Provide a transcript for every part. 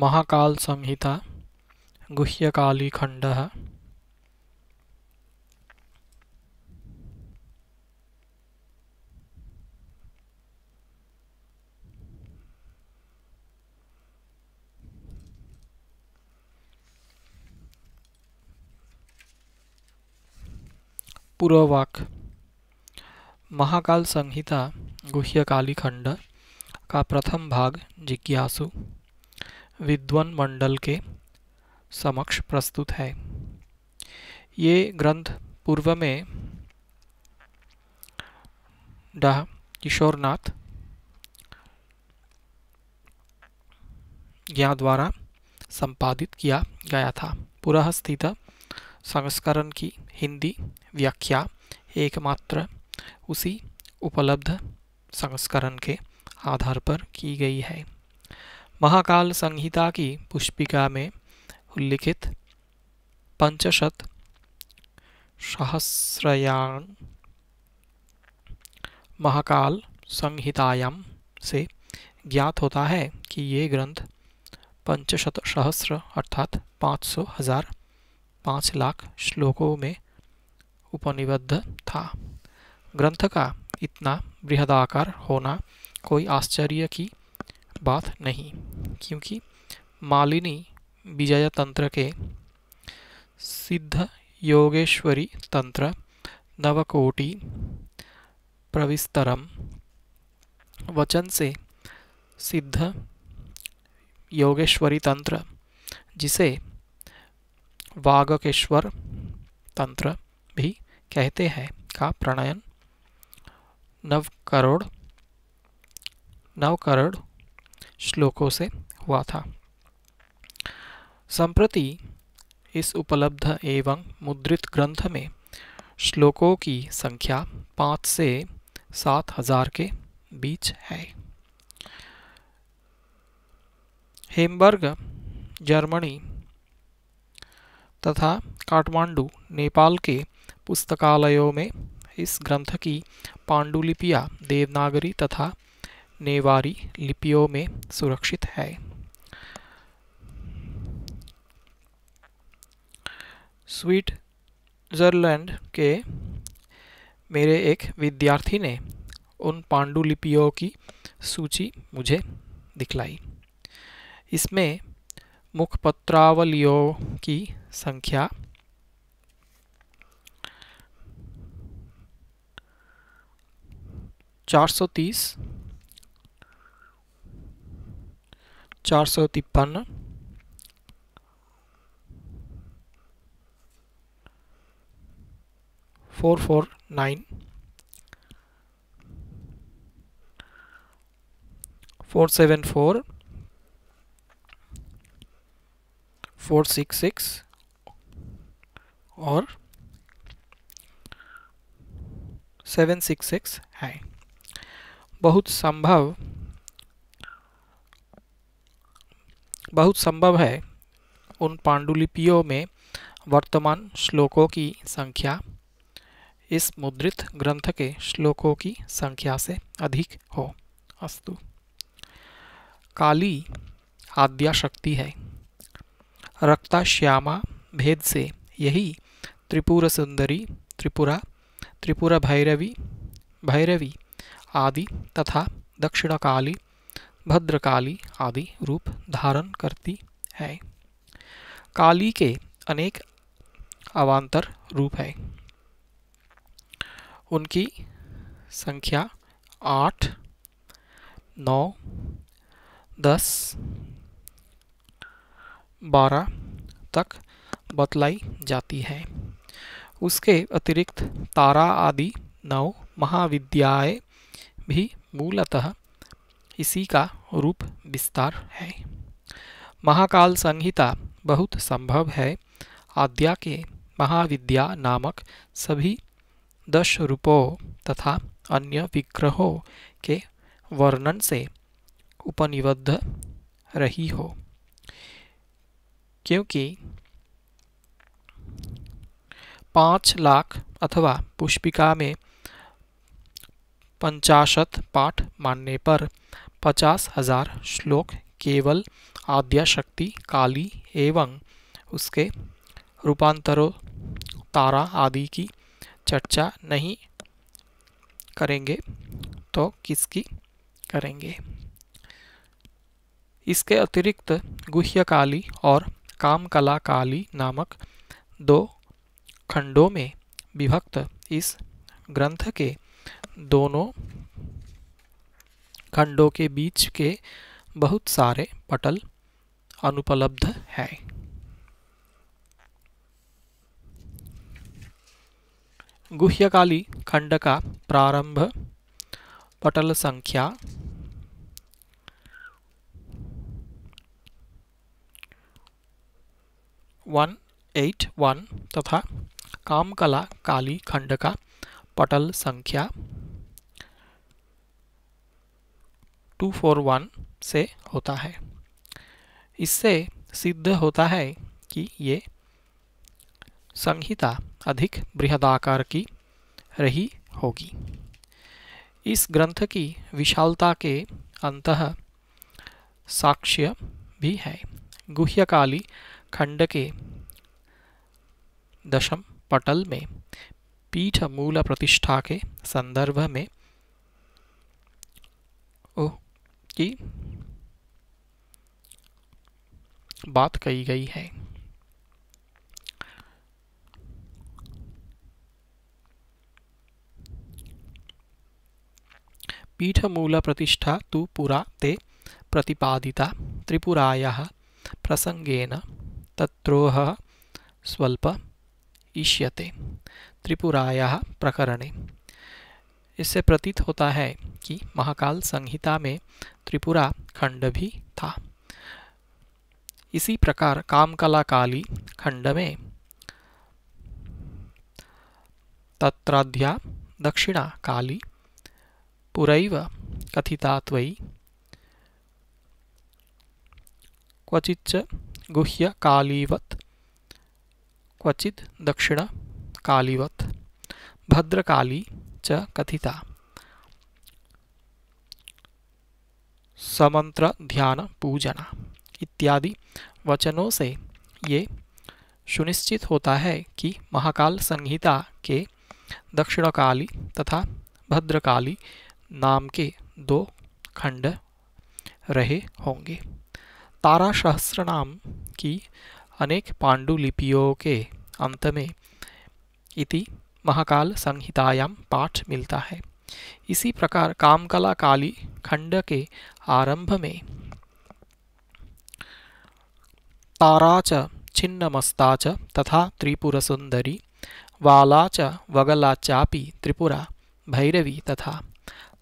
महाकाल संहिता गुह्यकाली खंड पूर्ववाक महाकाल संहिता गुह्यकाली खंड का प्रथम भाग जिज्ञासु विद्वन मंडल के समक्ष प्रस्तुत है ये ग्रंथ पूर्व में डाह किशोरनाथ ज्ञा द्वारा संपादित किया गया था पुरा स्थित संस्करण की हिंदी व्याख्या एकमात्र उसी उपलब्ध संस्करण के आधार पर की गई है महाकाल संहिता की पुष्पिका में उल्लिखित पंचशत सहस्रयान महाकाल संहितायाम से ज्ञात होता है कि ये ग्रंथ पंचशत सहस्र अर्थात पाँच सौ हजार पाँच लाख श्लोकों में उपनिबद्ध था ग्रंथ का इतना बृहदाकार होना कोई आश्चर्य की बात नहीं क्योंकि मालिनी विजय तंत्र के सिद्ध योगेश्वरी तंत्र नवकोटि प्रविस्तरम वचन से सिद्ध योगेश्वरी तंत्र जिसे वागकेश्वर तंत्र भी कहते हैं का प्रणयन नव करोड़ नव करोड़ श्लोकों से हुआ था संप्रति इस उपलब्ध एवं मुद्रित ग्रंथ में श्लोकों की संख्या पाँच से सात हजार के बीच है हेमबर्ग जर्मनी तथा काठमांडू नेपाल के पुस्तकालयों में इस ग्रंथ की पांडुलिपियाँ देवनागरी तथा नेवारी लिपियों में सुरक्षित है स्विट्जरलैंड के मेरे एक विद्यार्थी ने उन पांडुलिपियों की सूची मुझे दिखलाई इसमें मुखपत्रावलियों की संख्या चार सौ तीस चार सौ तिप्पन four four nine four seven four four six six और सेवन सिक्स सिक्स है बहुत संभव बहुत संभव है उन पांडुलिपियों में वर्तमान श्लोकों की संख्या इस मुद्रित ग्रंथ के श्लोकों की संख्या से अधिक हो अस्तु काली आद्या शक्ति है रक्ता श्यामा भेद से यही त्रिपुर सुंदरी त्रिपुरा त्रिपुरा भैरवी भैरवी आदि तथा दक्षिणकाली भद्रकाली आदि रूप धारण करती है काली के अनेक अवान्तर रूप है उनकी संख्या आठ नौ दस बारह तक बतलाई जाती है उसके अतिरिक्त तारा आदि नौ महाविद्याएं भी मूलतः इसी का रूप विस्तार है महाकाल संहिता बहुत संभव है आद्या के महाविद्या नामक सभी दश रूपों तथा अन्य विग्रहों के वर्णन से उपनिबद्ध रही हो क्योंकि पांच लाख अथवा पुष्पिका में पंचाशत पाठ मानने पर पचास हजार श्लोक केवल आद्याशक्ति काली एवं उसके रूपांतरों तारा आदि की चर्चा नहीं करेंगे तो किसकी करेंगे इसके अतिरिक्त गुह्य काली और कामकला काली नामक दो खंडों में विभक्त इस ग्रंथ के दोनों खंडों के बीच के बहुत सारे पटल अनुपलब्ध हैं गुह्यकाली खंड का प्रारंभ पटल संख्या वन एट वन तथा कामकला काली खंड का पटल संख्या टू फोर वन से होता है इससे सिद्ध होता है कि ये संहिता अधिक बृहदाकार की रही होगी इस ग्रंथ की विशालता के अंत साक्ष्य भी है गुह्यकाली खंड के दशम पटल में पीठ मूल प्रतिष्ठा के संदर्भ में की बात कही गई है मूल प्रतिष्ठा तो पुरा ते प्रतिपादिता त्रिपुराया प्रसंगेन तत्रोह स्वल्प इष्यते त्रिपुराया प्रकरणे इससे प्रतीत होता है कि महाकाल संहिता में त्रिपुरा खंड भी था इसी प्रकार कामकला काली खंड में तत्राध्या दक्षिणा काली पुरैव कथिता त्वयि गुह्य कालीवत क्वचित् दक्षिण कालीवत भद्रकाली च कथिता समंत्र ध्यान पूजना इत्यादि वचनों से ये सुनिश्चित होता है कि महाकाल संहिता के दक्षिणकाली तथा भद्रकाली नाम के दो खंड रहे होंगे तारा सहस्र नाम की अनेक पांडुलिपियों के अंत में इति महाकाल संहितायाम पाठ मिलता है इसी प्रकार कामकला काली खंड के आरंभ में ताराच छिन्नमस्ताच तथा त्रिपुर सुंदरी वाला च वगला चापी त्रिपुरा भैरवी तथा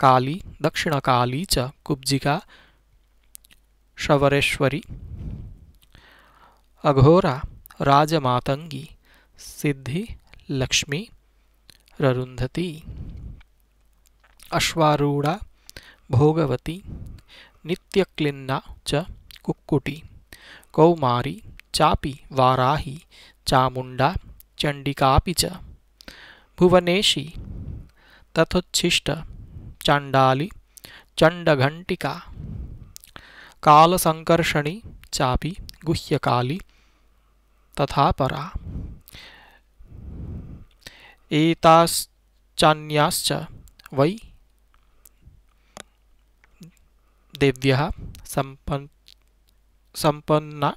काली दक्षिण काली च कुब्जिका शवरेश्वरी अघोरा राजमातंगी सिद्धि लक्ष्मी ररुन्धती अश्वारूढा भोगवती नित्यक्लिन्ना च कुक्कुटी कौमारी चापी वाराही चामुंडा चंडिका च भुवनेशी तथोच्छिष्ट चंडाली चंडघंटिका कालसंकर्षणी चापी गुह्यकाली तथा परा एताश्चान्याश्च वै देव्यः सम्पन् सम्पन्ना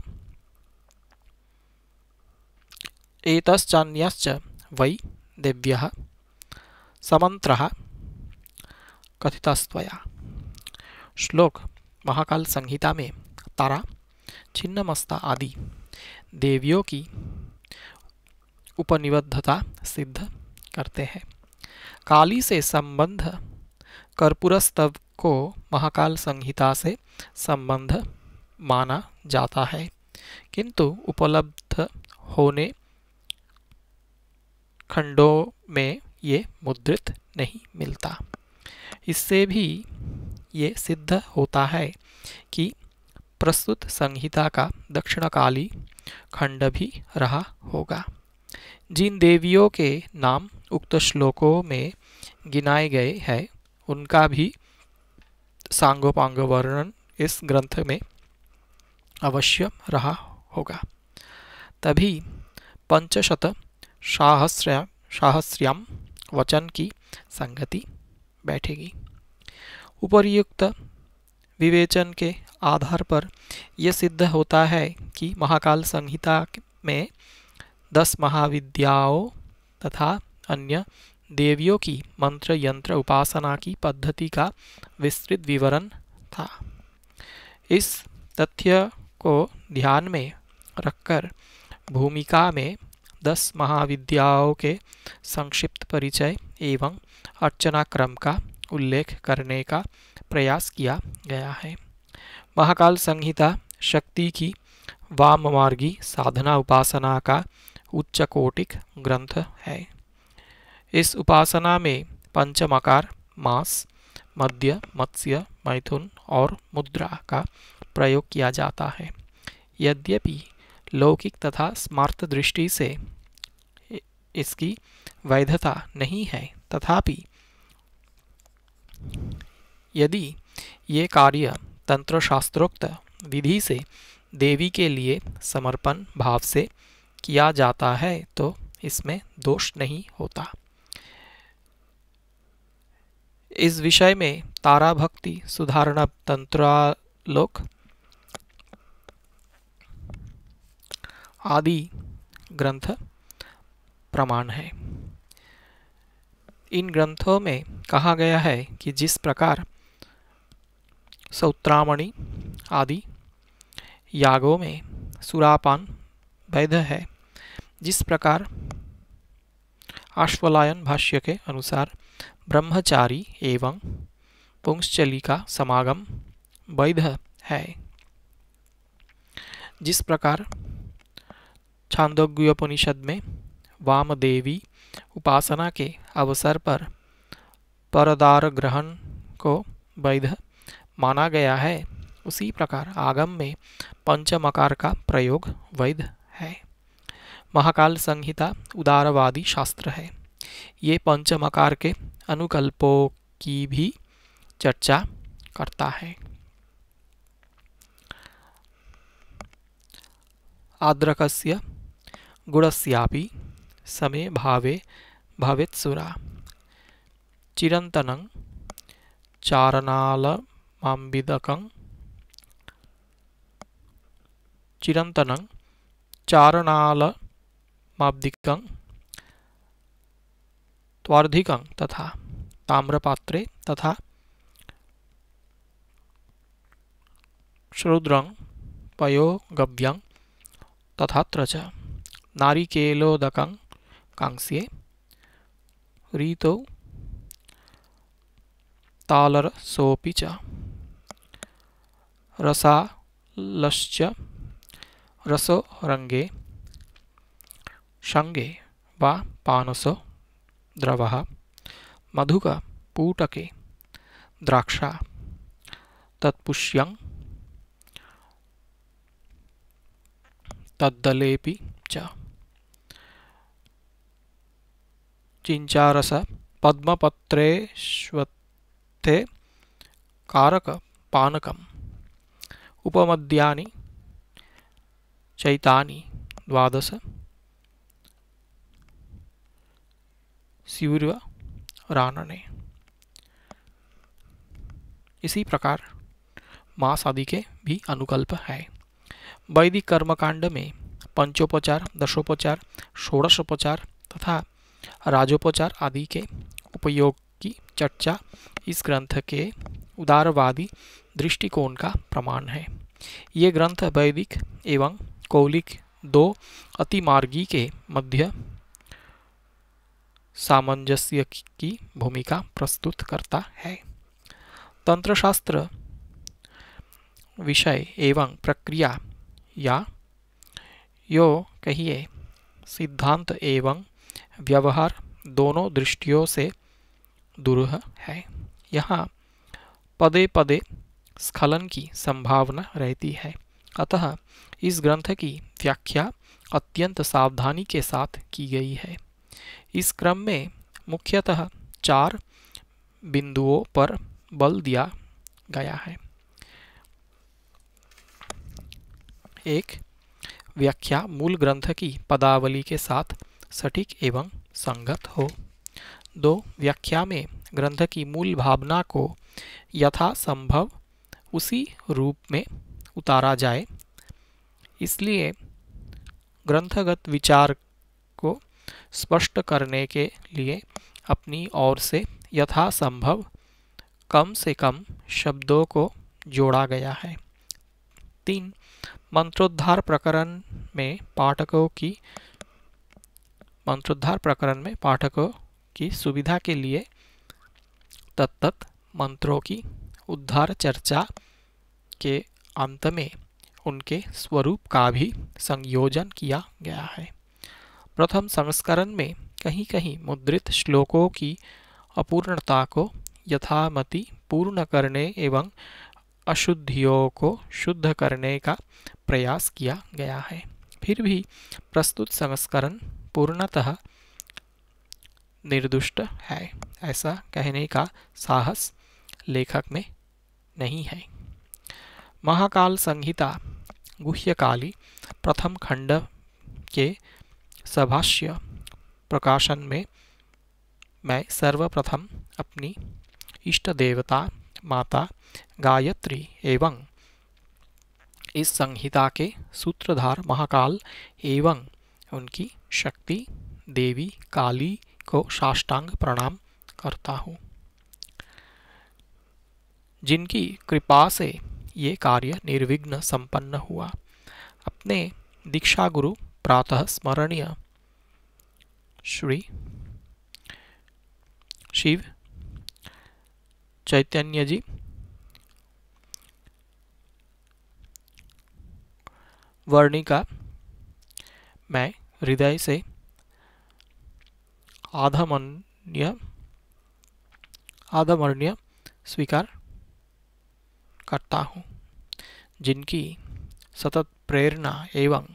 एतश्चान्याश्च वै देव्यः समन्त्रः कथितस्त्वया श्लोक महाकाल संहिता में तारा छिन्नमस्ता आदि देवियों की उपनिबद्धता सिद्ध करते हैं काली से संबंध कर्पूरस्तव को महाकाल संहिता से संबंध माना जाता है किंतु उपलब्ध होने खंडों में ये मुद्रित नहीं मिलता इससे भी ये सिद्ध होता है कि प्रस्तुत संहिता का दक्षिणकाली खंड भी रहा होगा जिन देवियों के नाम उक्त श्लोकों में गिनाए गए हैं उनका भी सांगोपांग वर्णन इस ग्रंथ में अवश्य रहा होगा तभी पंचशत साहस्र वचन की संगति बैठेगी उपर्युक्त विवेचन के आधार पर यह सिद्ध होता है कि महाकाल संहिता में दस महाविद्याओं तथा अन्य देवियों की मंत्र यंत्र उपासना की पद्धति का विस्तृत विवरण था इस तथ्य को ध्यान में रखकर भूमिका में दस महाविद्याओं के संक्षिप्त परिचय एवं अर्चना क्रम का उल्लेख करने का प्रयास किया गया है महाकाल संहिता शक्ति की वाम मार्गी साधना उपासना का उच्चकोटिक ग्रंथ है इस उपासना में पंचमकार मांस मध्य मत्स्य मैथुन और मुद्रा का प्रयोग किया जाता है यद्यपि लौकिक तथा स्मार्त दृष्टि से इसकी वैधता नहीं है तथापि यदि ये कार्य तंत्र शास्त्रोक्त विधि से देवी के लिए समर्पण भाव से किया जाता है तो इसमें दोष नहीं होता इस विषय में तारा भक्ति सुधारणा तंत्रालोक आदि ग्रंथ प्रमाण है इन ग्रंथों में कहा गया है कि जिस प्रकार सौत्रामणि आदि यागों में सुरापान वैध है जिस प्रकार आश्वलायन भाष्य के अनुसार ब्रह्मचारी एवं पुंश्चली का समागम वैध है जिस प्रकार छांदोग्योपनिषद में वामदेवी उपासना के अवसर पर परदार ग्रहण को वैध माना गया है उसी प्रकार आगम में पंचमकार का प्रयोग वैध है महाकाल संहिता उदारवादी शास्त्र है ये पंचमकार के अनुकल्पों की भी चर्चा करता है आद्रक गुणस्यापि समे भावे भवेत्सुरा चिरन्तनं चारणालमाम्बिदकं चिरन्तनं चारणालमाब्दिकं त्वार्धिकं तथा ताम्रपात्रे तथा शुद्र पयोगव्य तथा च नारिकेलोदक कांस्ये रीतौ तालरसोऽपि च रसालश्च रसो रंगे शंगे वा पानसो द्रव मधुक पूटके द्राक्षा तत्पुष्यं तद्दलेपि च चिञ्चारस पद्मपत्रेष्वत्थे कारकपानकम् उपमद्यानि चैतानि द्वादश सूर्य राणा ने इसी प्रकार मास आदि के भी अनुकल्प है वैदिक कर्मकांड में पंचोपचार दशोपचार षोड़शोपचार तथा राजोपचार आदि के उपयोग की चर्चा इस ग्रंथ के उदारवादी दृष्टिकोण का प्रमाण है ये ग्रंथ वैदिक एवं कौलिक दो अतिमार्गी के मध्य सामंजस्य की भूमिका प्रस्तुत करता है तंत्रशास्त्र विषय एवं प्रक्रिया या यो कहिए सिद्धांत एवं व्यवहार दोनों दृष्टियों से दूर है यहाँ पदे पदे स्खलन की संभावना रहती है अतः इस ग्रंथ की व्याख्या अत्यंत सावधानी के साथ की गई है इस क्रम में मुख्यतः चार बिंदुओं पर बल दिया गया है एक व्याख्या मूल ग्रंथ की पदावली के साथ सटीक एवं संगत हो दो व्याख्या में ग्रंथ की मूल भावना को संभव उसी रूप में उतारा जाए इसलिए ग्रंथगत विचार स्पष्ट करने के लिए अपनी ओर से यथासंभव कम से कम शब्दों को जोड़ा गया है तीन मंत्रोद्धार प्रकरण में पाठकों की मंत्रोद्धार प्रकरण में पाठकों की सुविधा के लिए तत्त मंत्रों की उद्धार चर्चा के अंत में उनके स्वरूप का भी संयोजन किया गया है प्रथम संस्करण में कहीं कहीं मुद्रित श्लोकों की अपूर्णता को यथामति पूर्ण करने एवं अशुद्धियों को शुद्ध करने का प्रयास किया गया है फिर भी प्रस्तुत संस्करण पूर्णतः निर्दुष्ट है ऐसा कहने का साहस लेखक में नहीं है महाकाल संहिता गुह्यकाली प्रथम खंड के सभाष्य प्रकाशन में मैं सर्वप्रथम अपनी इष्ट देवता माता गायत्री एवं इस संहिता के सूत्रधार महाकाल एवं उनकी शक्ति देवी काली को साष्टांग प्रणाम करता हूँ जिनकी कृपा से ये कार्य निर्विघ्न संपन्न हुआ अपने दीक्षा गुरु प्रातः स्मरणीय श्री शिव चैतन्य जी वर्णिका मैं हृदय से आधमन्य आधमर्ण्य स्वीकार करता हूँ जिनकी सतत प्रेरणा एवं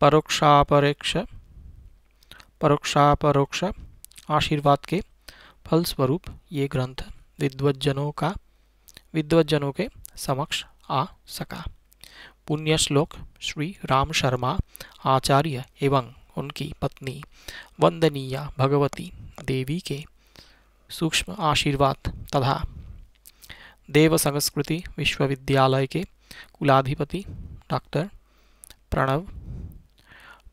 परोक्षापरेक्ष परोक्षापरोक्ष आशीर्वाद के फलस्वरूप ये ग्रंथ विद्वज्जनों का विद्वज्जनों के समक्ष आ सका पुण्य श्लोक श्री राम शर्मा आचार्य एवं उनकी पत्नी वंदनीय भगवती देवी के सूक्ष्म आशीर्वाद तथा देव संस्कृति विश्वविद्यालय के कुलाधिपति डॉक्टर प्रणव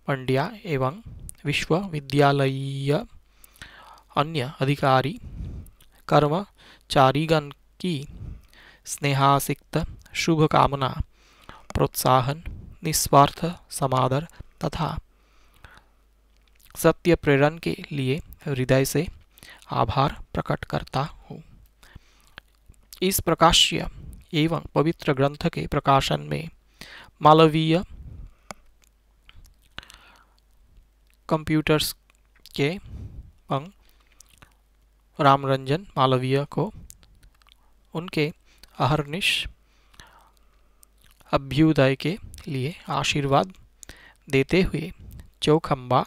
पंड्या एवं विश्वविद्यालय अन्य अधिकारी कर्मचारीगण की स्नेहासिक्त शुभकामना प्रोत्साहन निस्वार्थ समादर तथा सत्य प्रेरण के लिए हृदय से आभार प्रकट करता हूँ इस प्रकाश्य एवं पवित्र ग्रंथ के प्रकाशन में मालवीय कंप्यूटर्स के अंग रामरंजन मालवीय को उनके अहरनिश अभ्युदय के लिए आशीर्वाद देते हुए चौखम्बा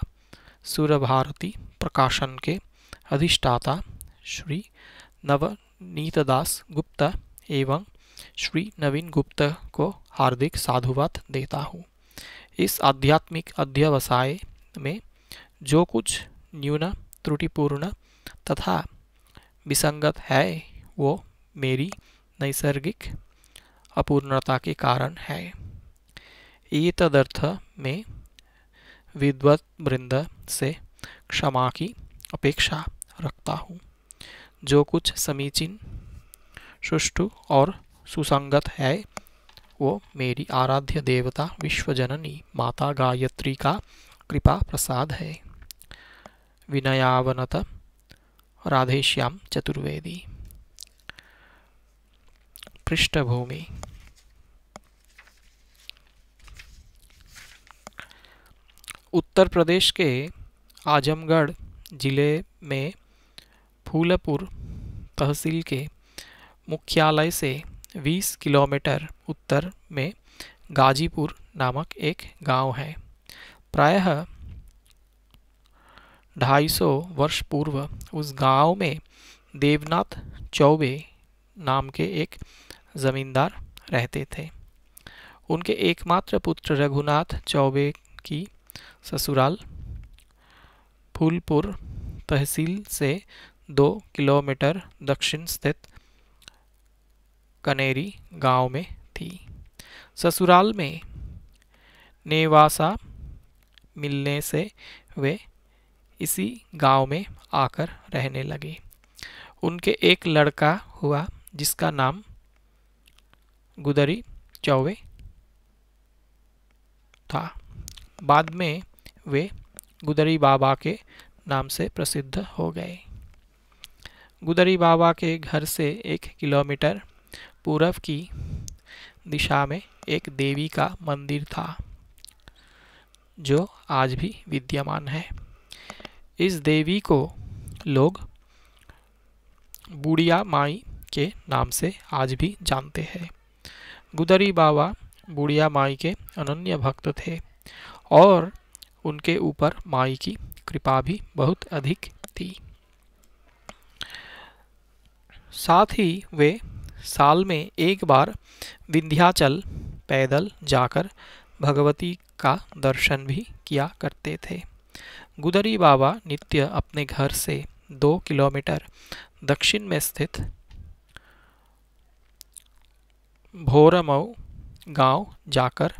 सूर्यभारती प्रकाशन के अधिष्ठाता श्री नवनीतदास गुप्ता एवं श्री नवीन गुप्ता को हार्दिक साधुवाद देता हूँ इस आध्यात्मिक अध्यवसाय में जो कुछ न्यून त्रुटिपूर्ण तथा विसंगत है वो मेरी नैसर्गिक अपूर्णता के कारण है तदर्थ में विद्वत वृंद से क्षमा की अपेक्षा रखता हूँ जो कुछ समीचीन सुष्टु और सुसंगत है वो मेरी आराध्य देवता विश्वजननी माता गायत्री का कृपा प्रसाद है विनयावनत राधेश्याम चतुर्वेदी पृष्ठभूमि उत्तर प्रदेश के आजमगढ़ जिले में फूलपुर तहसील के मुख्यालय से 20 किलोमीटर उत्तर में गाजीपुर नामक एक गांव है प्रायः ढाई सौ वर्ष पूर्व उस गांव में देवनाथ चौबे नाम के एक ज़मींदार रहते थे उनके एकमात्र पुत्र रघुनाथ चौबे की ससुराल फूलपुर तहसील से दो किलोमीटर दक्षिण स्थित कनेरी गांव में थी ससुराल में नेवासा मिलने से वे इसी गांव में आकर रहने लगे उनके एक लड़का हुआ जिसका नाम गुदरी चौवे था बाद में वे गुदरी बाबा के नाम से प्रसिद्ध हो गए गुदरी बाबा के घर से एक किलोमीटर पूर्व की दिशा में एक देवी का मंदिर था जो आज भी विद्यमान है इस देवी को लोग बूढ़िया माई के नाम से आज भी जानते हैं गुदरी बाबा बूढ़िया माई के अनन्य भक्त थे और उनके ऊपर माई की कृपा भी बहुत अधिक थी साथ ही वे साल में एक बार विंध्याचल पैदल जाकर भगवती का दर्शन भी किया करते थे गुदरी बाबा नित्य अपने घर से दो किलोमीटर दक्षिण में स्थित भोरमऊ गांव जाकर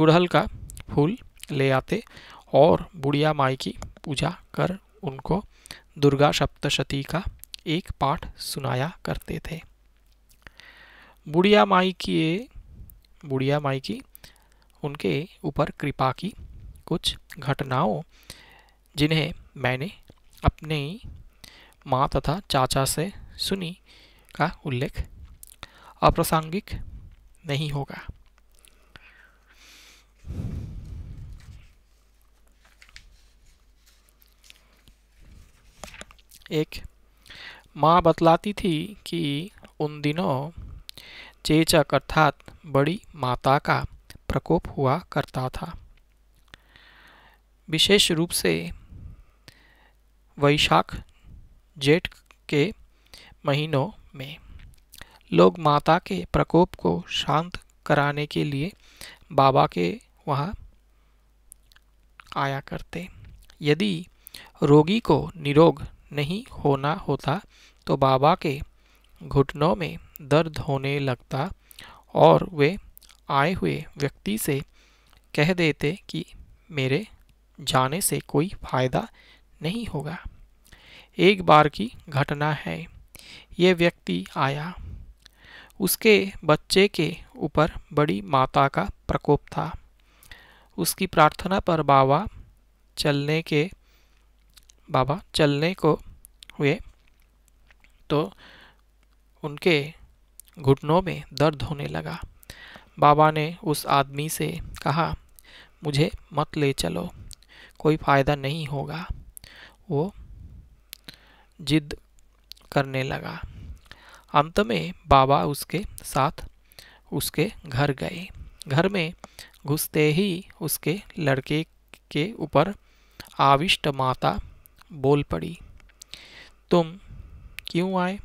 गुड़हल का फूल ले आते और बुढ़िया माई की पूजा कर उनको दुर्गा सप्तशती का एक पाठ सुनाया करते थे बुढ़िया माई की बुढ़िया माई की उनके ऊपर कृपा की कुछ घटनाओं जिन्हें मैंने अपने माँ तथा चाचा से सुनी का उल्लेख अप्रासंगिक नहीं होगा एक माँ बतलाती थी कि उन दिनों चेचक अर्थात बड़ी माता का प्रकोप हुआ करता था विशेष रूप से वैशाख जेठ के महीनों में लोग माता के प्रकोप को शांत कराने के लिए बाबा के वहाँ आया करते यदि रोगी को निरोग नहीं होना होता तो बाबा के घुटनों में दर्द होने लगता और वे आए हुए व्यक्ति से कह देते कि मेरे जाने से कोई फायदा नहीं होगा एक बार की घटना है ये व्यक्ति आया उसके बच्चे के ऊपर बड़ी माता का प्रकोप था उसकी प्रार्थना पर बाबा चलने के बाबा चलने को हुए तो उनके घुटनों में दर्द होने लगा बाबा ने उस आदमी से कहा मुझे मत ले चलो कोई फ़ायदा नहीं होगा वो जिद करने लगा अंत में बाबा उसके साथ उसके घर गए घर में घुसते ही उसके लड़के के ऊपर आविष्ट माता बोल पड़ी तुम क्यों आए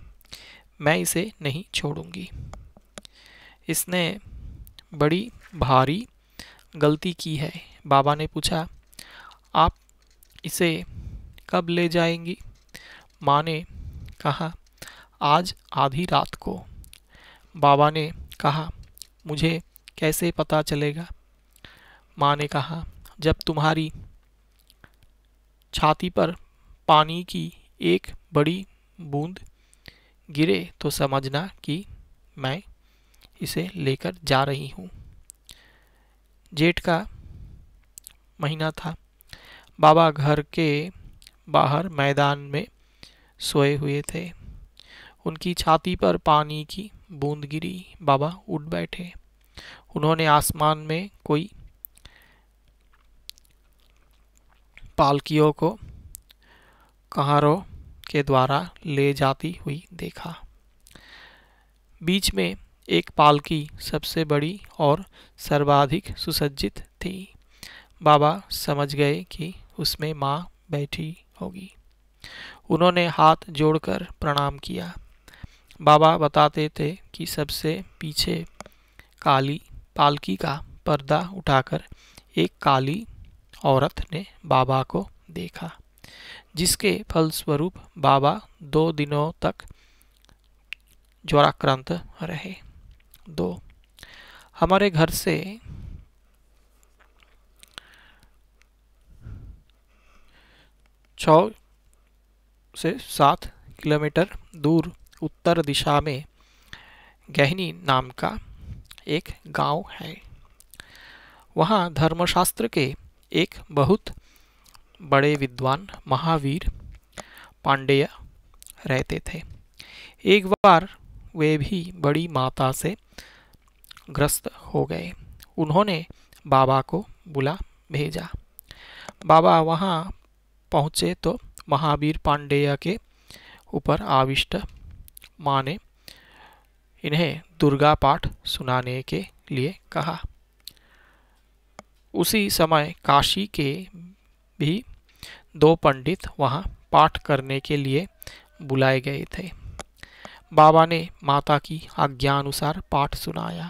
मैं इसे नहीं छोड़ूंगी इसने बड़ी भारी गलती की है बाबा ने पूछा आप इसे कब ले जाएंगी माँ ने कहा आज आधी रात को बाबा ने कहा मुझे कैसे पता चलेगा माँ ने कहा जब तुम्हारी छाती पर पानी की एक बड़ी बूंद गिरे तो समझना कि मैं इसे लेकर जा रही हूँ जेठ का महीना था बाबा घर के बाहर मैदान में सोए हुए थे उनकी छाती पर पानी की बूंद गिरी बाबा उठ बैठे उन्होंने आसमान में कोई पालकियों को कहारों के द्वारा ले जाती हुई देखा बीच में एक पालकी सबसे बड़ी और सर्वाधिक सुसज्जित थी बाबा समझ गए कि उसमें माँ बैठी होगी उन्होंने हाथ जोड़कर प्रणाम किया बाबा बताते थे कि सबसे पीछे काली पालकी का पर्दा उठाकर एक काली औरत ने बाबा को देखा जिसके फलस्वरूप बाबा दो दिनों तक ज्वराक्रांत रहे दो हमारे घर से छ से सात किलोमीटर दूर उत्तर दिशा में गहनी नाम का एक गांव है वहां धर्मशास्त्र के एक बहुत बड़े विद्वान महावीर पांडेय रहते थे एक बार वे भी बड़ी माता से ग्रस्त हो गए उन्होंने बाबा को बुला भेजा बाबा वहाँ पहुँचे तो महावीर पांडेय के ऊपर आविष्ट माने इन्हें दुर्गा पाठ सुनाने के लिए कहा उसी समय काशी के भी दो पंडित वहाँ पाठ करने के लिए बुलाए गए थे बाबा ने माता की आज्ञानुसार पाठ सुनाया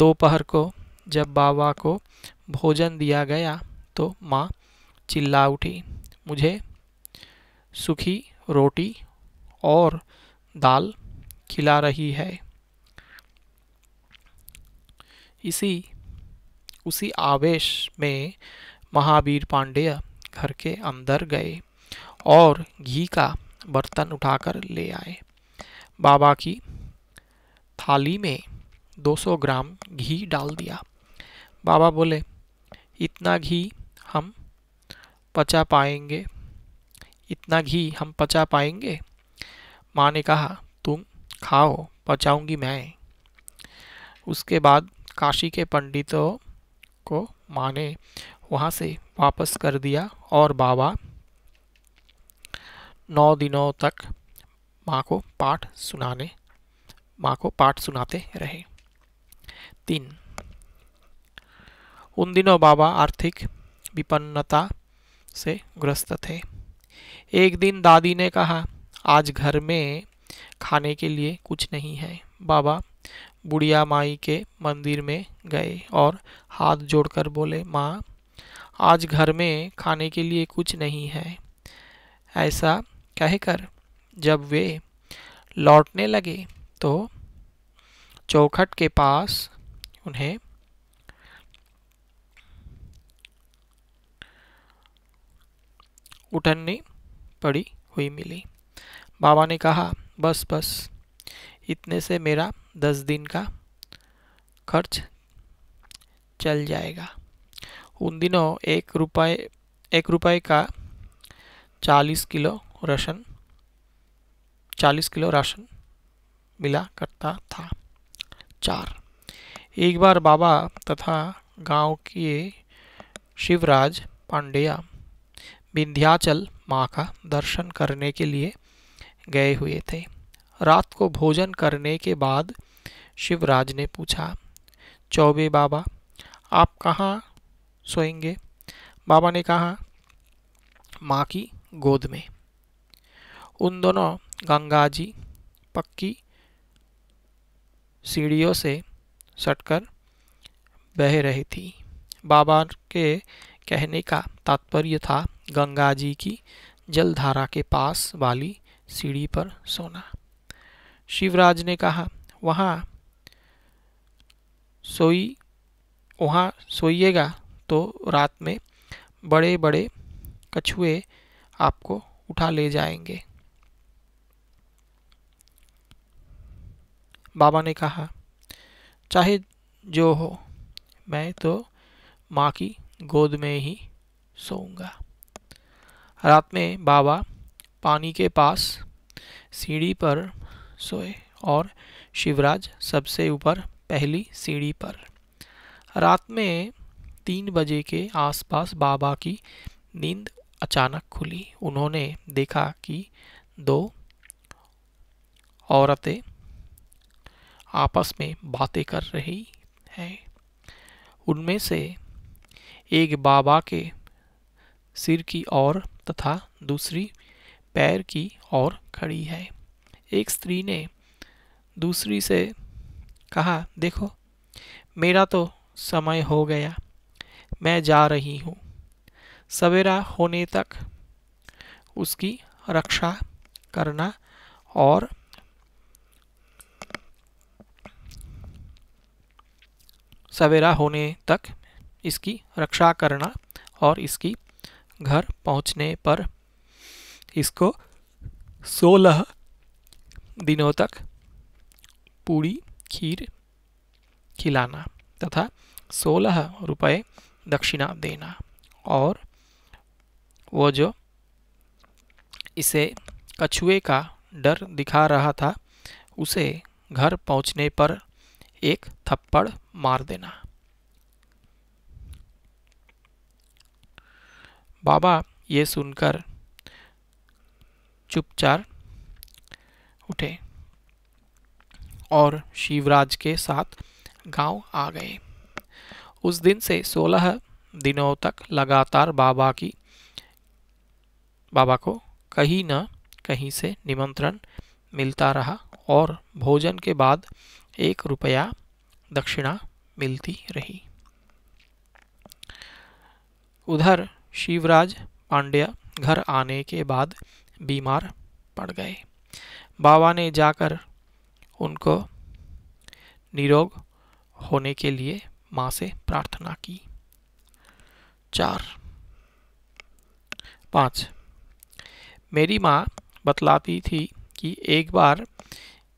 दोपहर को जब बाबा को भोजन दिया गया तो माँ चिल्ला उठी मुझे सूखी रोटी और दाल खिला रही है इसी उसी आवेश में महावीर पांडेय घर के अंदर गए और घी का बर्तन उठाकर ले आए बाबा की थाली में 200 ग्राम घी डाल दिया बाबा बोले इतना घी हम पचा पाएंगे इतना घी हम पचा पाएंगे माँ ने कहा तुम खाओ पचाऊंगी मैं उसके बाद काशी के पंडितों को माँ ने वहाँ से वापस कर दिया और बाबा नौ दिनों तक माँ को पाठ सुनाने माँ को पाठ सुनाते रहे तीन उन दिनों बाबा आर्थिक विपन्नता से ग्रस्त थे एक दिन दादी ने कहा आज घर में खाने के लिए कुछ नहीं है बाबा बुढ़िया माई के मंदिर में गए और हाथ जोड़कर बोले माँ आज घर में खाने के लिए कुछ नहीं है ऐसा कहकर जब वे लौटने लगे तो चौखट के पास उन्हें उठनी पड़ी हुई मिली बाबा ने कहा बस बस इतने से मेरा दस दिन का खर्च चल जाएगा उन दिनों एक रुपये एक रुपये का चालीस किलो राशन चालीस किलो राशन मिला करता था चार एक बार बाबा तथा गांव के शिवराज पांडेया विंध्याचल माँ का दर्शन करने के लिए गए हुए थे रात को भोजन करने के बाद शिवराज ने पूछा चौबे बाबा आप कहाँ सोएंगे बाबा ने कहा माँ की गोद में उन दोनों गंगा जी पक्की सीढ़ियों से सटकर बह रही थी बाबा के कहने का तात्पर्य था गंगा जी की जलधारा के पास वाली सीढ़ी पर सोना शिवराज ने कहा वहाँ सोई वहाँ सोइएगा तो रात में बड़े बड़े कछुए आपको उठा ले जाएंगे बाबा ने कहा चाहे जो हो मैं तो माँ की गोद में ही सोऊंगा रात में बाबा पानी के पास सीढ़ी पर सोए और शिवराज सबसे ऊपर पहली सीढ़ी पर रात में तीन बजे के आसपास बाबा की नींद अचानक खुली उन्होंने देखा कि दो औरतें आपस में बातें कर रही हैं उनमें से एक बाबा के सिर की ओर तथा दूसरी पैर की ओर खड़ी है एक स्त्री ने दूसरी से कहा देखो मेरा तो समय हो गया मैं जा रही हूँ सवेरा होने तक उसकी रक्षा करना और सवेरा होने तक इसकी रक्षा करना और इसकी घर पहुंचने पर इसको 16 दिनों तक पूरी खीर खिलाना तथा 16 रुपए दक्षिणा देना और वो जो इसे कछुए का डर दिखा रहा था उसे घर पहुंचने पर एक थप्पड़ मार देना बाबा ये सुनकर चुपचाप उठे और शिवराज के साथ गांव आ गए उस दिन से सोलह दिनों तक लगातार बाबा की बाबा को कहीं न कहीं से निमंत्रण मिलता रहा और भोजन के बाद एक रुपया दक्षिणा मिलती रही उधर शिवराज पांड्या घर आने के बाद बीमार पड़ गए बाबा ने जाकर उनको निरोग होने के लिए माँ से प्रार्थना की चार पाँच मेरी माँ बतलाती थी कि एक बार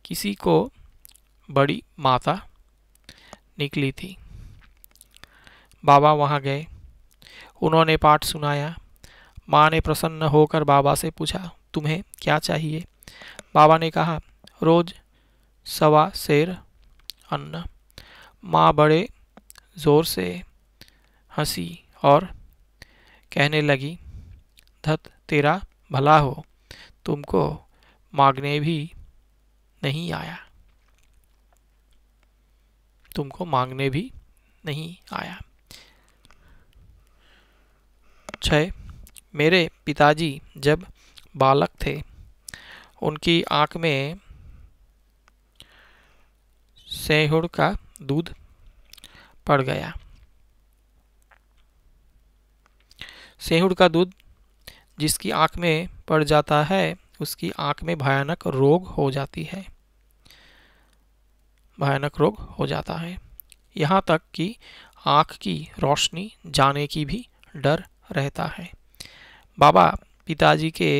किसी को बड़ी माता निकली थी बाबा वहाँ गए उन्होंने पाठ सुनाया माँ ने प्रसन्न होकर बाबा से पूछा तुम्हें क्या चाहिए बाबा ने कहा रोज़ सवा शेर अन्न माँ बड़े ज़ोर से हंसी और कहने लगी धत तेरा भला हो तुमको मांगने भी नहीं आया तुमको मांगने भी नहीं आया छः मेरे पिताजी जब बालक थे उनकी आंख में सेहुड़ का दूध पड़ गया सेहुड़ का दूध जिसकी आंख में पड़ जाता है उसकी आंख में भयानक रोग हो जाती है भयानक रोग हो जाता है यहाँ तक कि आँख की रोशनी जाने की भी डर रहता है बाबा पिताजी के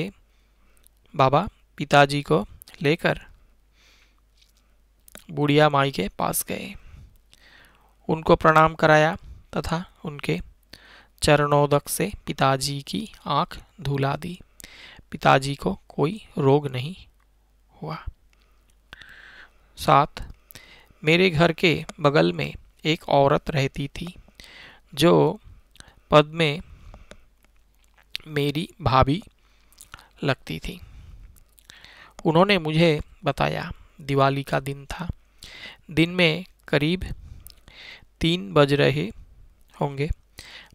बाबा पिताजी को लेकर बुढ़िया माई के पास गए उनको प्रणाम कराया तथा उनके चरणोदक से पिताजी की आंख धुला दी पिताजी को कोई रोग नहीं हुआ साथ मेरे घर के बगल में एक औरत रहती थी जो पद में मेरी भाभी लगती थी उन्होंने मुझे बताया दिवाली का दिन था दिन में करीब तीन बज रहे होंगे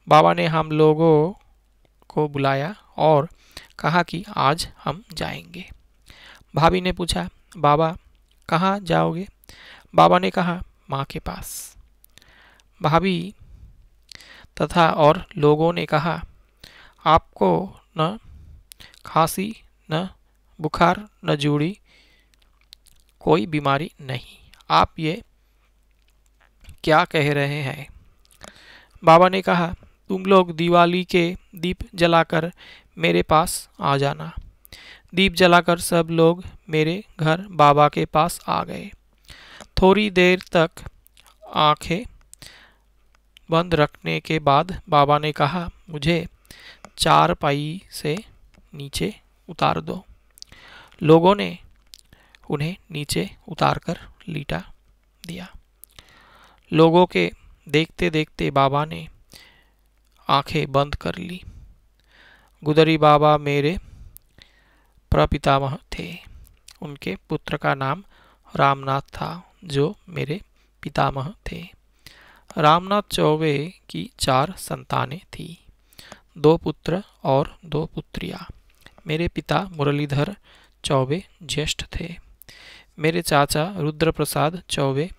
बाबा ने हम लोगों को बुलाया और कहा कि आज हम जाएंगे भाभी ने पूछा बाबा कहाँ जाओगे बाबा ने कहा माँ के पास भाभी तथा और लोगों ने कहा आपको न खांसी न बुखार न जुड़ी कोई बीमारी नहीं आप ये क्या कह रहे हैं बाबा ने कहा तुम लोग दिवाली के दीप जलाकर मेरे पास आ जाना दीप जलाकर सब लोग मेरे घर बाबा के पास आ गए थोड़ी देर तक आंखें बंद रखने के बाद बाबा ने कहा मुझे चार पाई से नीचे उतार दो लोगों ने उन्हें नीचे उतार कर लीटा दिया लोगों के देखते देखते बाबा ने आंखें बंद कर ली गुदरी बाबा मेरे प्रपितामह थे उनके पुत्र का नाम रामनाथ था जो मेरे पितामह थे रामनाथ चौबे की चार संतानें थीं दो पुत्र और दो पुत्रिया मेरे पिता मुरलीधर चौबे ज्येष्ठ थे मेरे चाचा रुद्रप्रसाद चौबे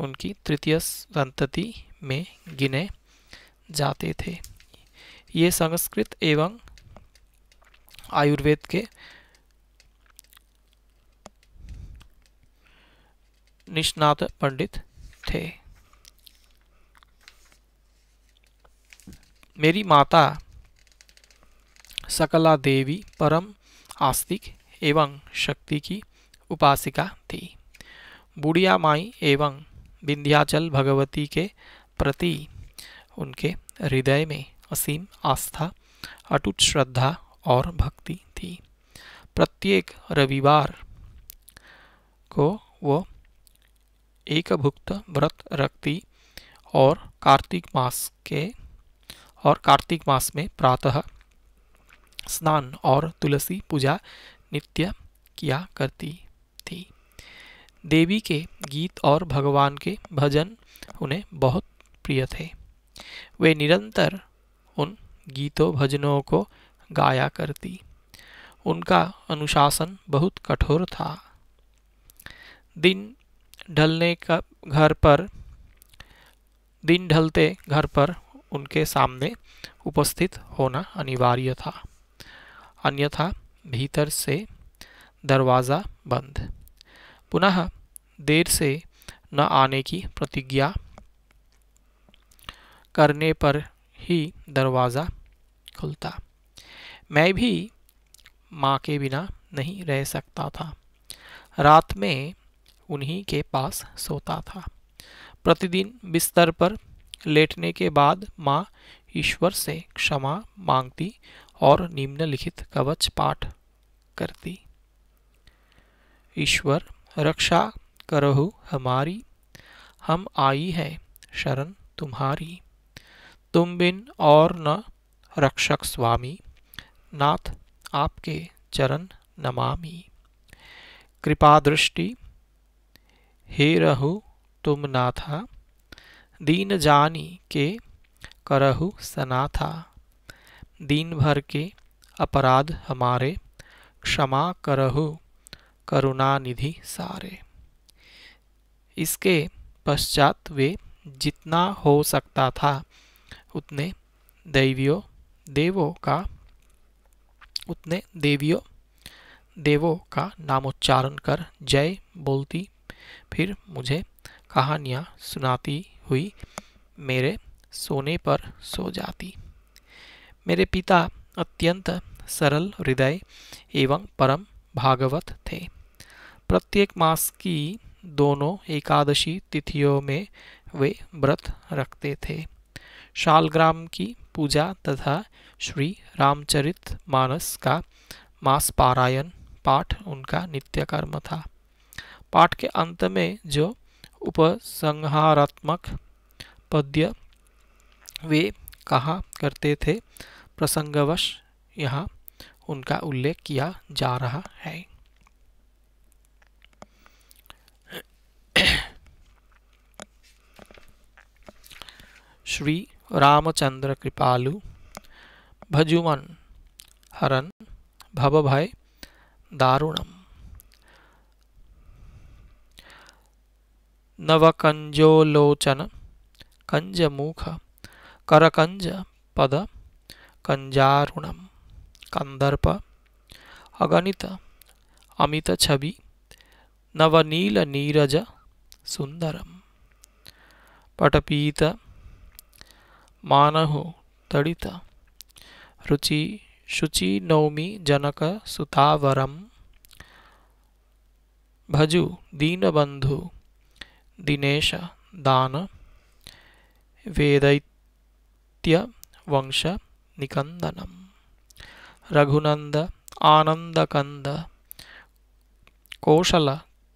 उनकी तृतीय संतति में गिने जाते थे ये संस्कृत एवं आयुर्वेद के निष्णात पंडित थे मेरी माता सकला देवी परम आस्तिक एवं शक्ति की उपासिका थी बुढ़िया माई एवं विंध्याचल भगवती के प्रति उनके हृदय में असीम आस्था अटूट श्रद्धा और भक्ति थी प्रत्येक रविवार को वो एकभुक्त व्रत रखती और कार्तिक मास के और कार्तिक मास में प्रातः स्नान और तुलसी पूजा नित्य किया करती थी देवी के गीत और भगवान के भजन उन्हें बहुत प्रिय थे वे निरंतर उन गीतों भजनों को गाया करती उनका अनुशासन बहुत कठोर था दिन ढलने का घर पर दिन ढलते घर पर उनके सामने उपस्थित होना अनिवार्य था अन्यथा भीतर से दरवाज़ा बंद पुनः देर से न आने की प्रतिज्ञा करने पर ही दरवाज़ा खुलता मैं भी माँ के बिना नहीं रह सकता था रात में उन्हीं के पास सोता था प्रतिदिन बिस्तर पर लेटने के बाद माँ ईश्वर से क्षमा मांगती और निम्नलिखित कवच पाठ करती ईश्वर रक्षा करहु हमारी हम आई है शरण तुम्हारी तुम बिन और न रक्षक स्वामी नाथ आपके चरण नमामि कृपा दृष्टि हे रहु तुम नाथा दीन जानी के करहु सनाथा दीन भर के अपराध हमारे क्षमा करहु करुणा निधि सारे इसके पश्चात वे जितना हो सकता था उतने दैवियों देवों का उतने देवियों देवों का नामोच्चारण कर जय बोलती फिर मुझे कहानियाँ सुनाती हुई मेरे सोने पर सो जाती मेरे पिता अत्यंत सरल हृदय एवं परम भागवत थे प्रत्येक मास की दोनों एकादशी तिथियों में वे व्रत रखते थे शालग्राम की पूजा तथा श्री रामचरित मानस का मास पारायण पाठ उनका नित्य कर्म था पाठ के अंत में जो उपसंहारात्मक पद्य वे कहा करते थे प्रसंगवश यहाँ उनका उल्लेख किया जा रहा है श्री रामचंद्र कृपालु भजुमन हरन भव भय दारुणम नवकंजोलोचन कंजमुख करकंज पद कंजारुण कंदर्प अगणित अमित छवि नवनील नीरज सुंदरम पटपीत मानहु तड़ित रुचि शुचि नौमी जनक सुतावरम भजु दीनबंधु दिनेश दान वेदैत्य वंश निकंदनम रघुनंद आनंदकंद कौशल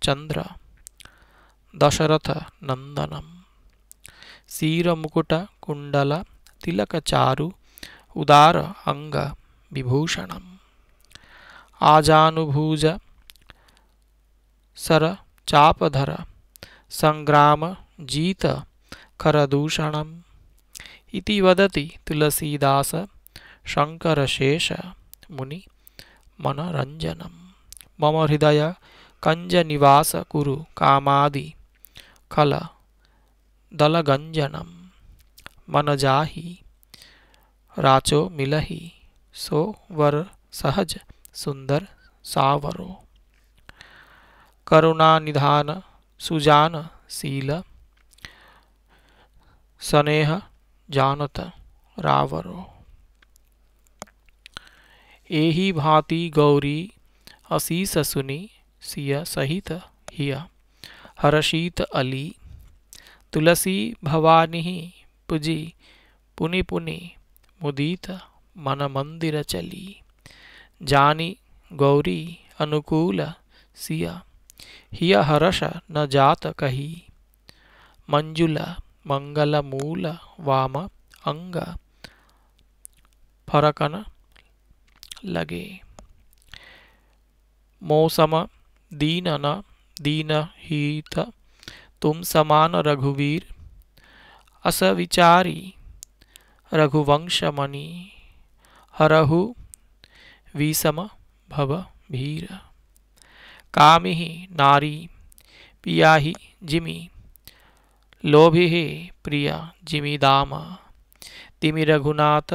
चंद्र दशरथ नंदन नंदनम सीरमुकुट कुंडल तिलकचारु उदार अंग विभूषण आजानुभूज सर चापधर संग्राम जीत खरदूषण इति वदति तुलसीदास शङ्करशेष मुनि मनरञ्जनं मम हृदय निवास कुरु कामादि खल मन मनजाहि राचो मिलहि सो वर सहज सुंदर सावरो करुणा निधान सुजान शील स्नेह जानत रावरो एहि भांति गौरी अशीष सुनी सिय सहित हिया हरषित अली तुलसी भवानी पुजी पुनि पुनि मुदित मन मंदिर चली जानी गौरी अनुकूल सिया हिय हरष न जात कही मंजुला मंगल मूल वाम अंग फरकन लगे मौसम दीन न दीन हीत तुम समान रघुवीर असविचारी मणि हरहु विषम भव भीरा कामी नारी पिया ही जिमी लोभी ही प्रिया जिमी दाम तिमि रघुनाथ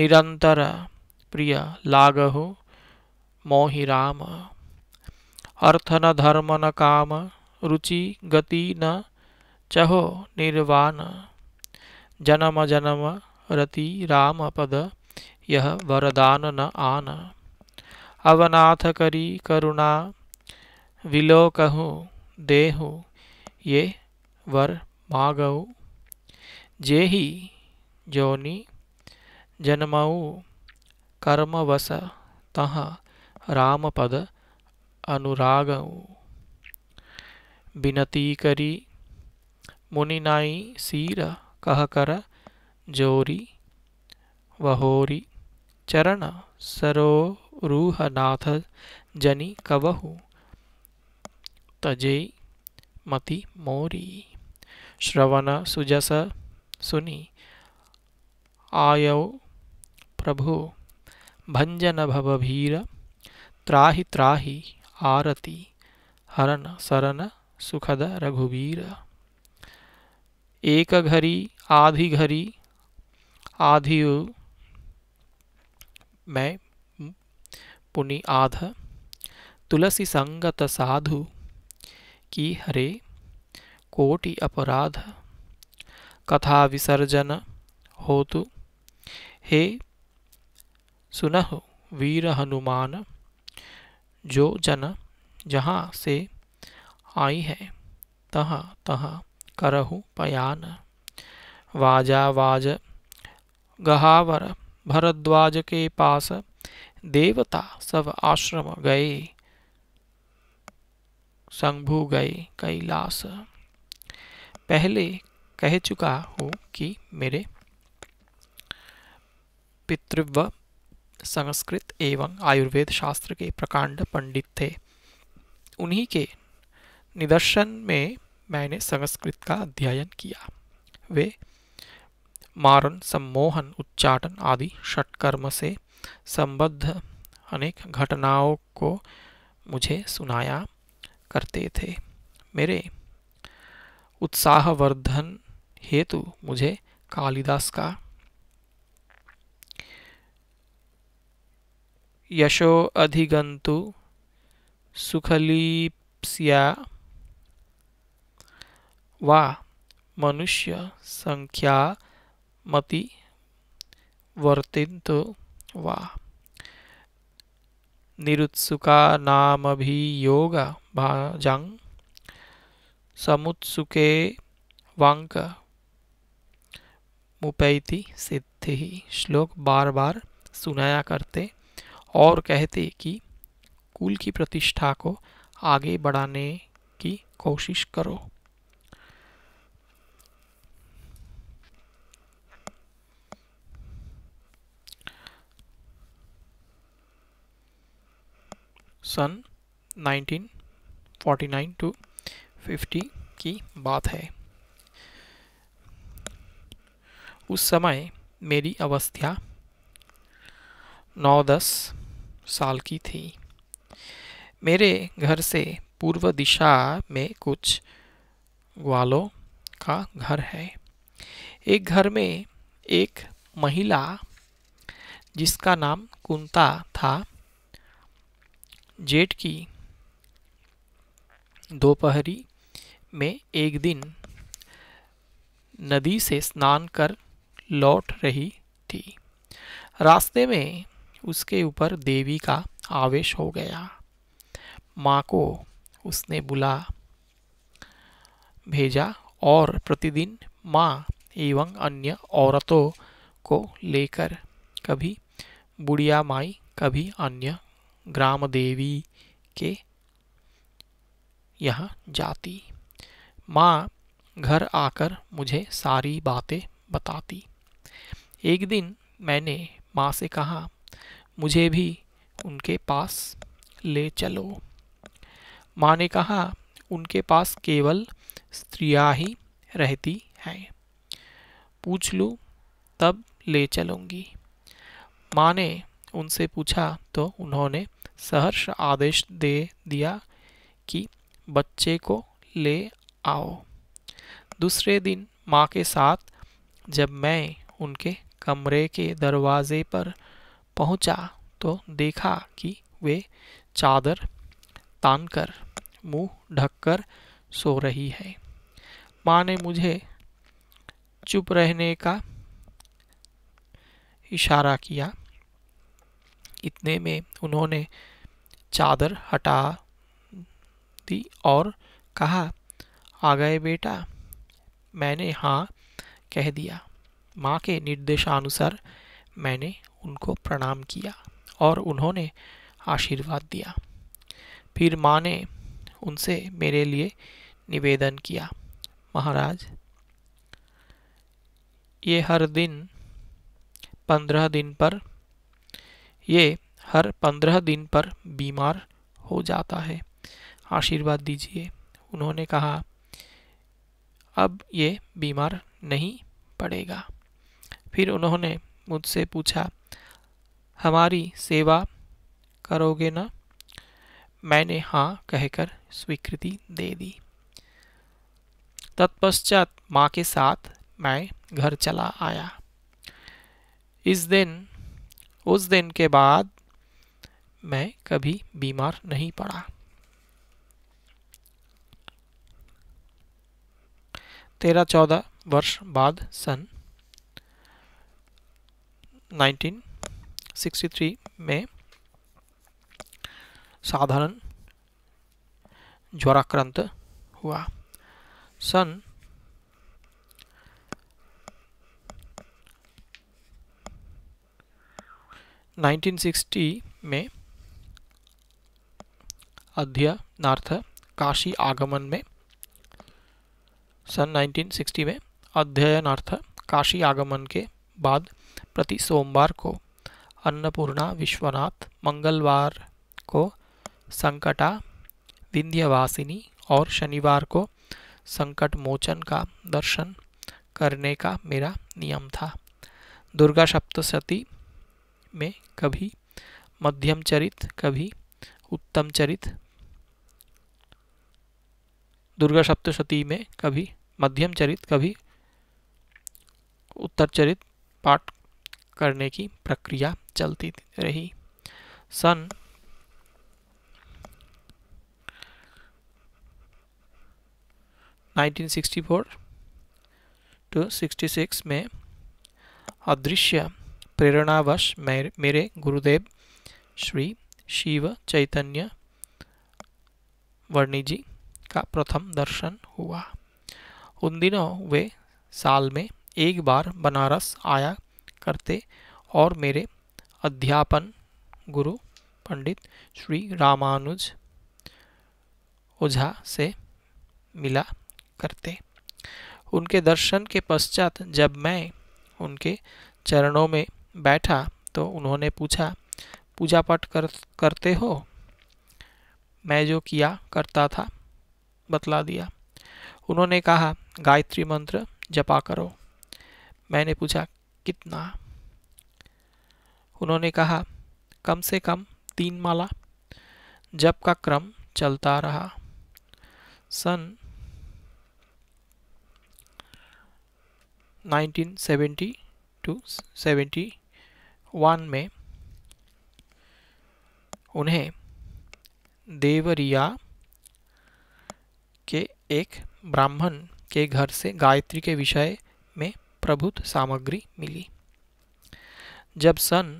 निरंतर प्रिय लागहु मोहि राम अर्थ न धर्म न काम रुचि गति न चहो निर्वाण जनम जनम रति राम पद यह वरदान न आन अवनाथ करी करुणा विलोकहु देहु ये वर मागऊ जेहि जोनि जन्मऊ कर्मवश तह रामपद अनुरागऊ बिनती करी मुनिनाई सीर कह कर जोरी वहोरी चरण सरो रूहनाथ जनि कवहु तजे मति मोरी श्रवण सुजस सुनि आयो प्रभु भंजन भवभीर त्राहि त्राहि आरती हरण सरन सुखद रघुवीर एक घरी आधी घरी आधी मैं पुनि आध तुलसी संगत साधु की हरे कोटि अपराध कथा विसर्जन होतु हे सुनह वीर हनुमान जो जन जहाँ से आई है तहाँ तहाँ करहु पयान वाजा वाज गहावर भरद्वाज के पास देवता सब आश्रम गए शंभु गए कैलाश पहले कह चुका हूँ कि मेरे पितृव संस्कृत एवं आयुर्वेद शास्त्र के प्रकांड पंडित थे उन्हीं के निदर्शन में मैंने संस्कृत का अध्ययन किया वे मारन सम्मोहन उच्चाटन आदि षटकर्म से संबद्ध अनेक घटनाओं को मुझे सुनाया करते थे मेरे उत्साहवर्धन हेतु मुझे कालिदास का यशो अधिगंतु सुखलीप्सिया व मनुष्य संख्या मति वर्तिंतु वाह निरुत्सुका नाम भी योग भाजंग समुत्सुके वंक मुपैति सिद्धि श्लोक बार बार सुनाया करते और कहते कि कुल की प्रतिष्ठा को आगे बढ़ाने की कोशिश करो सन 1949 टू 50 की बात है उस समय मेरी अवस्था नौ दस साल की थी मेरे घर से पूर्व दिशा में कुछ ग्वालों का घर है एक घर में एक महिला जिसका नाम कुंता था जेट की दोपहरी में एक दिन नदी से स्नान कर लौट रही थी रास्ते में उसके ऊपर देवी का आवेश हो गया माँ को उसने बुला भेजा और प्रतिदिन माँ एवं अन्य औरतों को लेकर कभी बुढ़िया माई कभी अन्य ग्राम देवी के यहाँ जाती माँ घर आकर मुझे सारी बातें बताती एक दिन मैंने माँ से कहा मुझे भी उनके पास ले चलो माँ ने कहा उनके पास केवल स्त्रियाँ ही रहती हैं पूछ लूँ तब ले चलूँगी माँ ने उनसे पूछा तो उन्होंने सहर्ष आदेश दे दिया कि बच्चे को ले आओ दूसरे दिन माँ के साथ जब मैं उनके कमरे के दरवाजे पर पहुंचा तो देखा कि वे चादर तानकर मुंह ढककर सो रही है माँ ने मुझे चुप रहने का इशारा किया इतने में उन्होंने चादर हटा दी और कहा आ गए बेटा मैंने हाँ कह दिया माँ के निर्देशानुसार मैंने उनको प्रणाम किया और उन्होंने आशीर्वाद दिया फिर माँ ने उनसे मेरे लिए निवेदन किया महाराज ये हर दिन पंद्रह दिन पर ये हर पंद्रह दिन पर बीमार हो जाता है आशीर्वाद दीजिए उन्होंने कहा अब ये बीमार नहीं पड़ेगा फिर उन्होंने मुझसे पूछा हमारी सेवा करोगे ना मैंने हाँ कहकर स्वीकृति दे दी तत्पश्चात माँ के साथ मैं घर चला आया इस दिन उस दिन के बाद मैं कभी बीमार नहीं पड़ा तेरह चौदह वर्ष बाद सन 1963 में साधारण ज्वराक्रांत हुआ सन नाइनटीन सिक्सटी में अध्ययनार्थ काशी आगमन में सन 1960 में अध्ययनार्थ काशी आगमन के बाद प्रति सोमवार को अन्नपूर्णा विश्वनाथ मंगलवार को संकटा विंध्यवासिनी और शनिवार को संकट मोचन का दर्शन करने का मेरा नियम था दुर्गा सप्तशती में कभी मध्यम चरित कभी उत्तम चरित दुर्गा सप्तशती में कभी मध्यम चरित कभी उत्तर चरित पाठ करने की प्रक्रिया चलती रही सन nineteen sixty four to sixty six में अदृश्य प्रेरणावश मेरे गुरुदेव श्री शिव चैतन्य वर्णिजी का प्रथम दर्शन हुआ उन दिनों वे साल में एक बार बनारस आया करते और मेरे अध्यापन गुरु पंडित श्री रामानुज ओझा से मिला करते उनके दर्शन के पश्चात जब मैं उनके चरणों में बैठा तो उन्होंने पूछा पूजा पाठ कर, करते हो मैं जो किया करता था बतला दिया उन्होंने कहा गायत्री मंत्र जपा करो मैंने पूछा कितना उन्होंने कहा कम से कम तीन माला जप का क्रम चलता रहा सन 1970 टू 71 में उन्हें देवरिया एक ब्राह्मण के घर से गायत्री के विषय में प्रभुत सामग्री मिली जब सन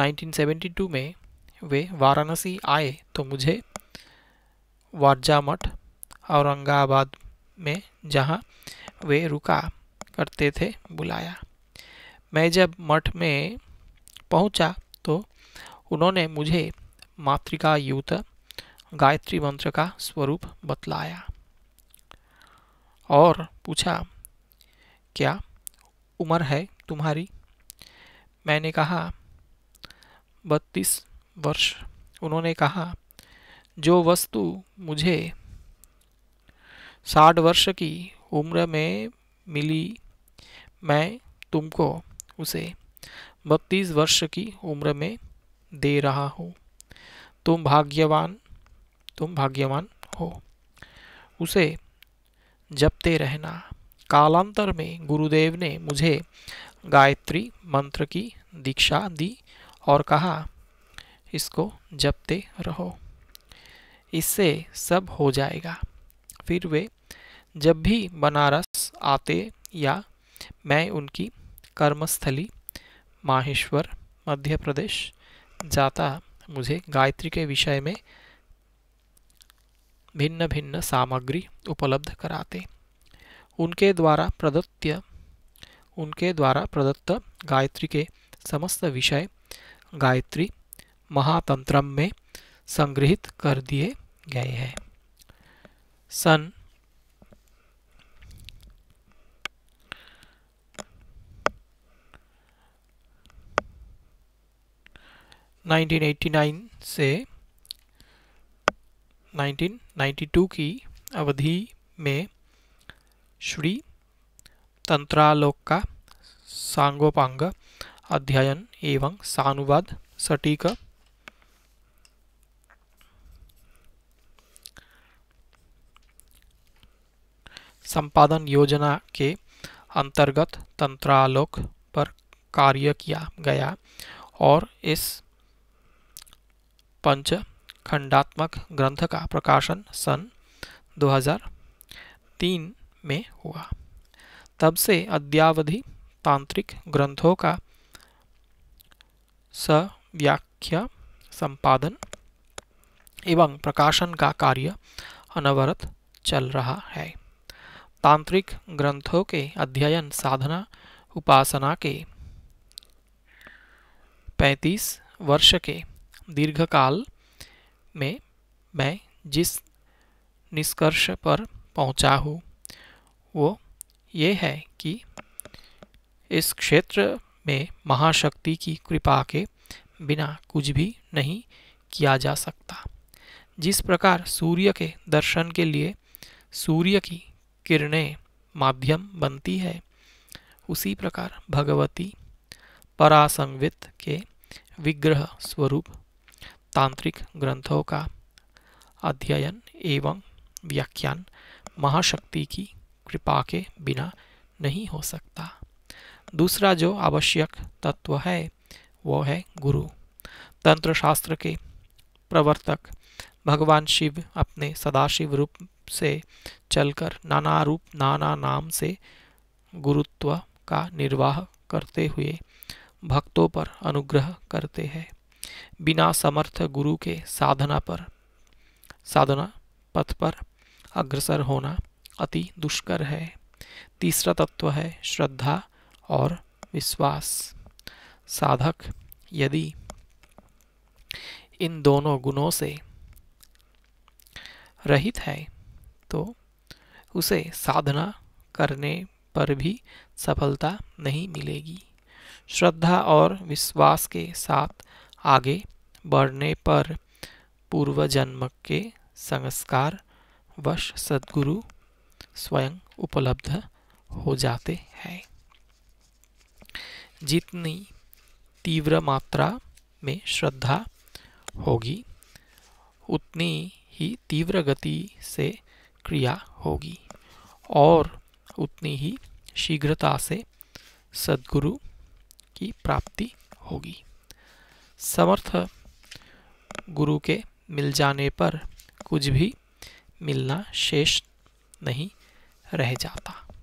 1972 में वे वाराणसी आए तो मुझे वारजा मठ औरंगाबाद में जहाँ वे रुका करते थे बुलाया मैं जब मठ में पहुँचा तो उन्होंने मुझे मातृका युवता गायत्री मंत्र का स्वरूप बतलाया और पूछा क्या उम्र है तुम्हारी मैंने कहा बत्तीस वर्ष उन्होंने कहा जो वस्तु मुझे साठ वर्ष की उम्र में मिली मैं तुमको उसे बत्तीस वर्ष की उम्र में दे रहा हूँ तुम भाग्यवान तुम भाग्यवान हो उसे जपते रहना कालांतर में गुरुदेव ने मुझे गायत्री मंत्र की दीक्षा दी और कहा इसको जपते रहो इससे सब हो जाएगा फिर वे जब भी बनारस आते या मैं उनकी कर्मस्थली माहेश्वर मध्य प्रदेश जाता मुझे गायत्री के विषय में भिन्न भिन्न सामग्री उपलब्ध कराते उनके द्वारा प्रदत्त उनके द्वारा प्रदत्त गायत्री के समस्त विषय गायत्री महातंत्र में संग्रहित कर दिए गए हैं सन नाइनटीन एटी नाइन से 1992 की अवधि में श्री तंत्रालोक का सांगोपांग अध्ययन एवं सानुवाद सटीक संपादन योजना के अंतर्गत तंत्रालोक पर कार्य किया गया और इस पंच खंडात्मक ग्रंथ का प्रकाशन सन 2003 में हुआ तब से अद्यावधि तांत्रिक ग्रंथों का सव्याख्या संपादन एवं प्रकाशन का कार्य अनवरत चल रहा है तांत्रिक ग्रंथों के अध्ययन साधना उपासना के 35 वर्ष के दीर्घकाल में मैं जिस निष्कर्ष पर पहुंचा हूँ वो ये है कि इस क्षेत्र में महाशक्ति की कृपा के बिना कुछ भी नहीं किया जा सकता जिस प्रकार सूर्य के दर्शन के लिए सूर्य की किरणें माध्यम बनती है उसी प्रकार भगवती परासंवित के विग्रह स्वरूप तांत्रिक ग्रंथों का अध्ययन एवं व्याख्यान महाशक्ति की कृपा के बिना नहीं हो सकता दूसरा जो आवश्यक तत्व है वो है गुरु तंत्र शास्त्र के प्रवर्तक भगवान शिव अपने सदाशिव रूप से चलकर नाना रूप नाना नाम से गुरुत्व का निर्वाह करते हुए भक्तों पर अनुग्रह करते हैं बिना समर्थ गुरु के साधना पर साधना पथ पर अग्रसर होना अति दुष्कर है तीसरा तत्व है श्रद्धा और विश्वास साधक यदि इन दोनों गुणों से रहित है तो उसे साधना करने पर भी सफलता नहीं मिलेगी श्रद्धा और विश्वास के साथ आगे बढ़ने पर पूर्व जन्म के संस्कार वश सदगुरु स्वयं उपलब्ध हो जाते हैं जितनी तीव्र मात्रा में श्रद्धा होगी उतनी ही तीव्र गति से क्रिया होगी और उतनी ही शीघ्रता से सदगुरु की प्राप्ति होगी समर्थ गुरु के मिल जाने पर कुछ भी मिलना शेष नहीं रह जाता